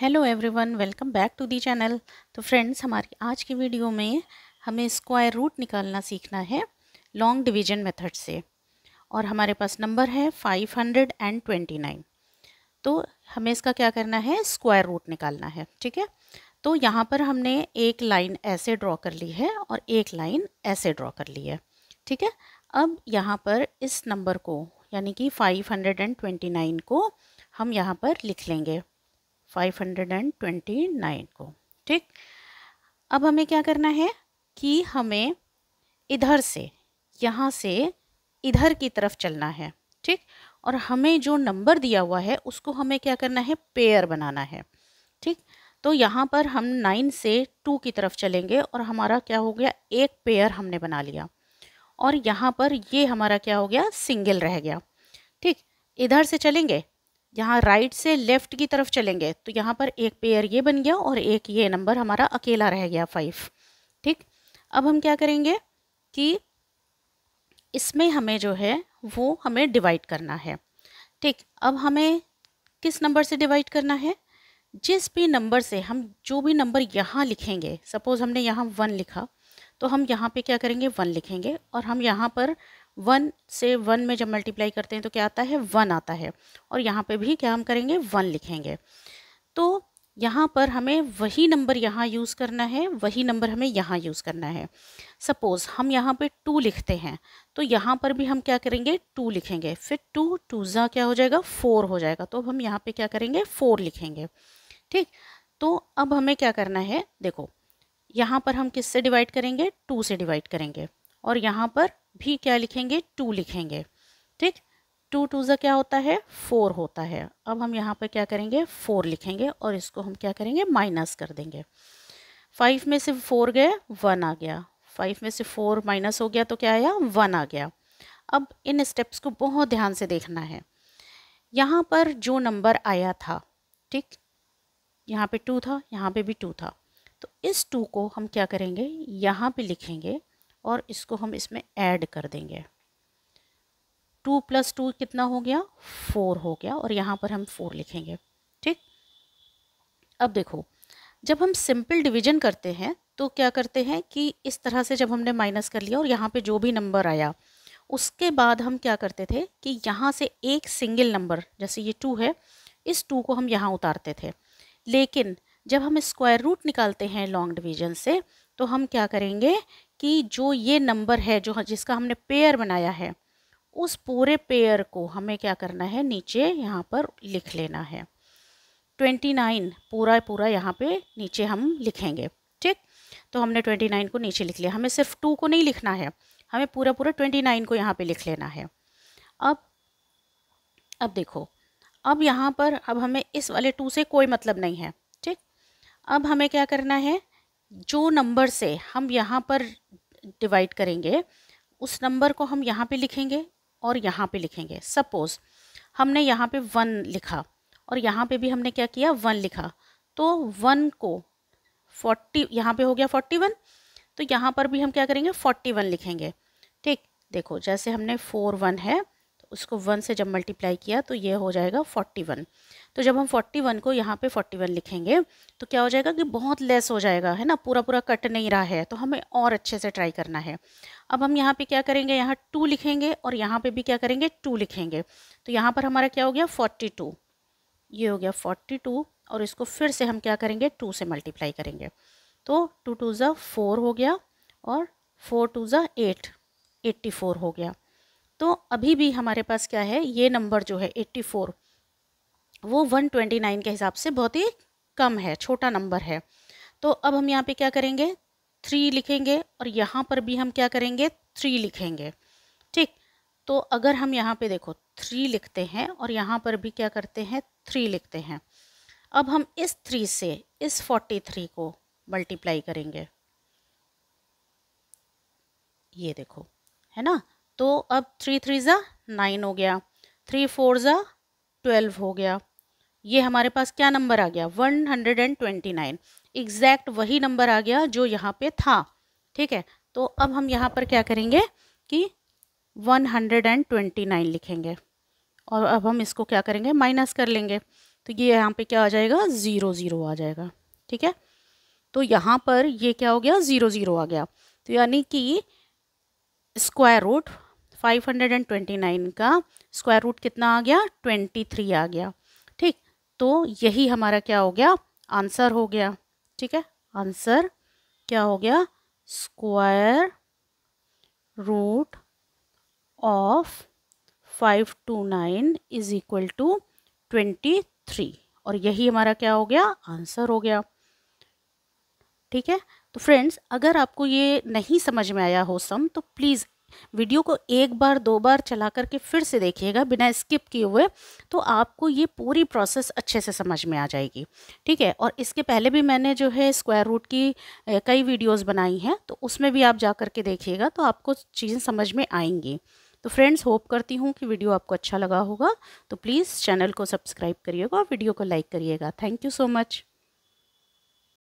hello everyone welcome back to the channel तो friends हमारी आज की वीडियो में हमें स्क्वायर रूट निकालना सीखना है लॉन्ग डिवीजन मेथड से और हमारे पास नंबर है five hundred and twenty nine तो हमें इसका क्या करना है स्क्वायर रूट निकालना है ठीक है तो यहाँ पर हमने एक लाइन ऐसे ड्रॉ कर ली है और एक लाइन ऐसे ड्रॉ कर ली है ठीक है अब यहाँ पर इस नंबर को यानी कि five hundred and twenty nine को हम यहाँ पर लिख लेंगे 529 को ठीक अब हमें क्या करना है कि हमें इधर से यहाँ से इधर की तरफ चलना है ठीक और हमें जो नंबर दिया हुआ है उसको हमें क्या करना है पेयर बनाना है ठीक तो यहाँ पर हम नाइन से टू की तरफ चलेंगे और हमारा क्या हो गया एक पेयर हमने बना लिया और यहाँ पर ये हमारा क्या हो गया सिंगल रह गया ठीक इधर से चलेंगे यहाँ राइट से लेफ़्ट की तरफ चलेंगे तो यहाँ पर एक पेयर ये बन गया और एक ये नंबर हमारा अकेला रह गया फाइव ठीक अब हम क्या करेंगे कि इसमें हमें जो है वो हमें डिवाइड करना है ठीक अब हमें किस नंबर से डिवाइड करना है जिस भी नंबर से हम जो भी नंबर यहाँ लिखेंगे सपोज़ हमने यहाँ वन लिखा तो हम यहाँ पे क्या करेंगे वन लिखेंगे और हम यहाँ पर वन से वन में जब मल्टीप्लाई करते हैं तो क्या आता है वन आता है और यहाँ पे भी क्या हम करेंगे वन लिखेंगे तो यहाँ पर हमें वही नंबर यहाँ यूज़ करना है वही नंबर हमें यहाँ यूज़ करना है सपोज़ हम यहाँ पे टू लिखते हैं तो यहाँ पर भी हम क्या करेंगे टू लिखेंगे फिर टू टू ज़ा क्या हो जाएगा फ़ोर हो जाएगा तो अब हम यहाँ पे क्या करेंगे फ़ोर लिखेंगे ठीक तो अब हमें क्या करना है देखो यहाँ पर हम किस से डिवाइड करेंगे टू से डिवाइड करेंगे और यहाँ पर भी क्या लिखेंगे टू लिखेंगे ठीक टू टू ज़ा क्या होता है फोर होता है अब हम यहाँ पर क्या करेंगे फोर लिखेंगे और इसको हम क्या करेंगे माइनस कर देंगे फाइव में से फोर गए वन आ गया फाइव में से फोर माइनस हो गया तो क्या आया वन आ गया अब इन स्टेप्स को बहुत ध्यान से देखना है यहाँ पर जो नंबर आया था ठीक यहाँ पे टू था यहाँ पे भी टू था तो इस टू को हम क्या करेंगे यहाँ पे लिखेंगे और इसको हम इसमें ऐड कर देंगे टू प्लस टू कितना हो गया फोर हो गया और यहाँ पर हम फोर लिखेंगे ठीक अब देखो जब हम सिंपल डिवीजन करते हैं तो क्या करते हैं कि इस तरह से जब हमने माइनस कर लिया और यहाँ पे जो भी नंबर आया उसके बाद हम क्या करते थे कि यहाँ से एक सिंगल नंबर जैसे ये टू है इस टू को हम यहाँ उतारते थे लेकिन जब हम स्क्वायर रूट निकालते हैं लॉन्ग डिवीजन से तो हम क्या करेंगे कि जो ये नंबर है जो जिसका हमने पेयर बनाया है उस पूरे पेयर को हमें क्या करना है नीचे यहाँ पर लिख लेना है ट्वेंटी नाइन पूरा पूरा यहाँ पे नीचे हम लिखेंगे ठीक तो हमने ट्वेंटी नाइन को नीचे लिख लिया हमें सिर्फ टू को नहीं लिखना है हमें पूरा पूरा ट्वेंटी नाइन को यहाँ पे लिख लेना है अब अब देखो अब यहाँ पर अब हमें इस वाले टू से कोई मतलब नहीं है ठीक अब हमें क्या करना है जो नंबर से हम यहाँ पर डिवाइड करेंगे उस नंबर को हम यहाँ पे लिखेंगे और यहाँ पे लिखेंगे सपोज़ हमने यहाँ पे वन लिखा और यहाँ पे भी हमने क्या किया वन लिखा तो वन को फोर्टी यहाँ पे हो गया फोर्टी वन तो यहाँ पर भी हम क्या करेंगे फोर्टी वन लिखेंगे ठीक देखो जैसे हमने फोर वन है उसको वन से जब मल्टीप्लाई किया तो ये हो जाएगा फोर्टी वन तो जब हम फोर्टी वन को यहाँ पे फोर्टी वन लिखेंगे तो क्या हो जाएगा कि बहुत लेस हो जाएगा है ना पूरा पूरा कट नहीं रहा है तो हमें और अच्छे से ट्राई करना है अब हम यहाँ पे क्या करेंगे यहाँ टू लिखेंगे और यहाँ पे भी क्या करेंगे टू लिखेंगे तो यहाँ पर हमारा क्या हो गया फोर्टी टू ये हो गया फोर्टी टू और इसको फिर से हम क्या करेंगे टू से मल्टीप्लाई करेंगे तो टू टू ज़ा फोर हो गया और फोर टू ज़ा एट एट्टी फोर हो गया तो अभी भी हमारे पास क्या है ये नंबर जो है एट्टी फोर वो वन ट्वेंटी नाइन के हिसाब से बहुत ही कम है छोटा नंबर है तो अब हम यहाँ पे क्या करेंगे थ्री लिखेंगे और यहाँ पर भी हम क्या करेंगे थ्री लिखेंगे ठीक तो अगर हम यहाँ पे देखो थ्री लिखते हैं और यहाँ पर भी क्या करते हैं थ्री लिखते हैं अब हम इस थ्री से इस फोर्टी थ्री को मल्टीप्लाई करेंगे ये देखो है ना तो अब थ्री थ्री ज़ा नाइन हो गया थ्री फोर ज़ा ट्वेल्व हो गया ये हमारे पास क्या नंबर आ गया one hundred and twenty nine exact वही नंबर आ गया जो यहाँ पे था ठीक है तो अब हम यहाँ पर क्या करेंगे कि one hundred and twenty nine लिखेंगे और अब हम इसको क्या करेंगे माइनस कर लेंगे तो ये यहाँ पे क्या आ जाएगा ज़ीरो ज़ीरो आ जाएगा ठीक है तो यहाँ पर ये क्या हो गया ज़ीरो ज़ीरो आ गया तो यानी कि स्क्वायर रूट 529 का स्क्वायर रूट कितना आ गया 23 आ गया ठीक तो यही हमारा क्या हो गया आंसर हो गया ठीक है आंसर क्या हो गया square root of 529 is equal to 23 और यही हमारा क्या हो गया आंसर हो गया ठीक है तो फ्रेंड्स अगर आपको ये नहीं समझ में आया हो सम तो प्लीज़ वीडियो को एक बार दो बार चला करके फिर से देखिएगा बिना स्किप किए हुए तो आपको ये पूरी प्रोसेस अच्छे से समझ में आ जाएगी ठीक है और इसके पहले भी मैंने जो है स्क्वायर रूट की कई वीडियोस बनाई हैं तो उसमें भी आप जा करके देखिएगा तो आपको चीज़ें समझ में आएंगी तो फ्रेंड्स होप करती हूँ कि वीडियो आपको अच्छा लगा होगा तो प्लीज़ चैनल को सब्सक्राइब करिएगा और वीडियो को लाइक करिएगा थैंक यू सो मच